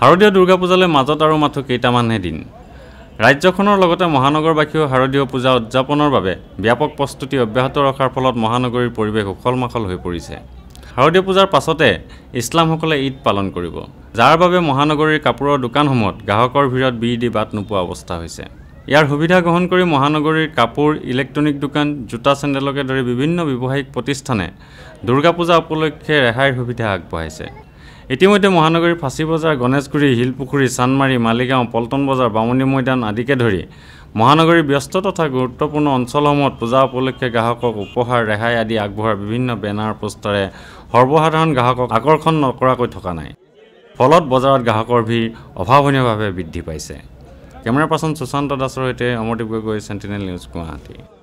শাৰদীয় দুৰ্গা পূজালৈ মাজত আৰু মাথো কেইটামানহে দিন ৰাজ্যখনৰ লগতে মহানগৰবাসীয়েও শাৰদীয় পূজা উদযাপনৰ বাবে ব্যাপক প্ৰস্তুতি অব্যাহত ৰখাৰ ফলত মহানগৰীৰ পৰিৱেশ উখল মাখল হৈ পৰিছে শাৰদীয় পূজাৰ পাছতে ইছলামসকলে ঈদ পালন কৰিব যাৰ বাবে মহানগৰীৰ কাপোৰৰ দোকানসমূহত গ্ৰাহকৰ ভিৰত বি দি বাট নোপোৱা অৱস্থা হৈছে ইয়াৰ সুবিধা গ্ৰহণ কৰি মহানগৰীৰ কাপোৰ ইলেক্ট্ৰনিক দোকান জোতা চেণ্ডেলকে ধৰি বিভিন্ন ব্যৱসায়িক প্ৰতিষ্ঠানে দুৰ্গা পূজা উপলক্ষে ৰেহাইৰ সুবিধা আগবঢ়াইছে ইতিমধ্যে মহানগৰীৰ ফাঁচী বজাৰ গণেশগুৰি শিলপুখুৰী চানমাৰী মালিগাঁও পল্টন বজাৰ বামুণী মৈদান আদিকে ধৰি মহানগৰীৰ ব্যস্ত তথা গুৰুত্বপূৰ্ণ অঞ্চলসমূহত পূজা উপলক্ষে গ্ৰাহকক উপহাৰ ৰেহাই আদি আগবঢ়োৱাৰ বিভিন্ন বেনাৰ পোষ্টাৰে সৰ্বসাধাৰণ গ্ৰাহকক আকৰ্ষণ নকৰাকৈ থকা নাই ফলত বজাৰত গ্ৰাহকৰ ভিৰ অভাৱনীয়ভাৱে বৃদ্ধি পাইছে কেমেৰা পাৰ্চন সুশান্ত দাসৰ সৈতে অমৰদ্বীপ গগৈ চেণ্টিনেল নিউজ গুৱাহাটী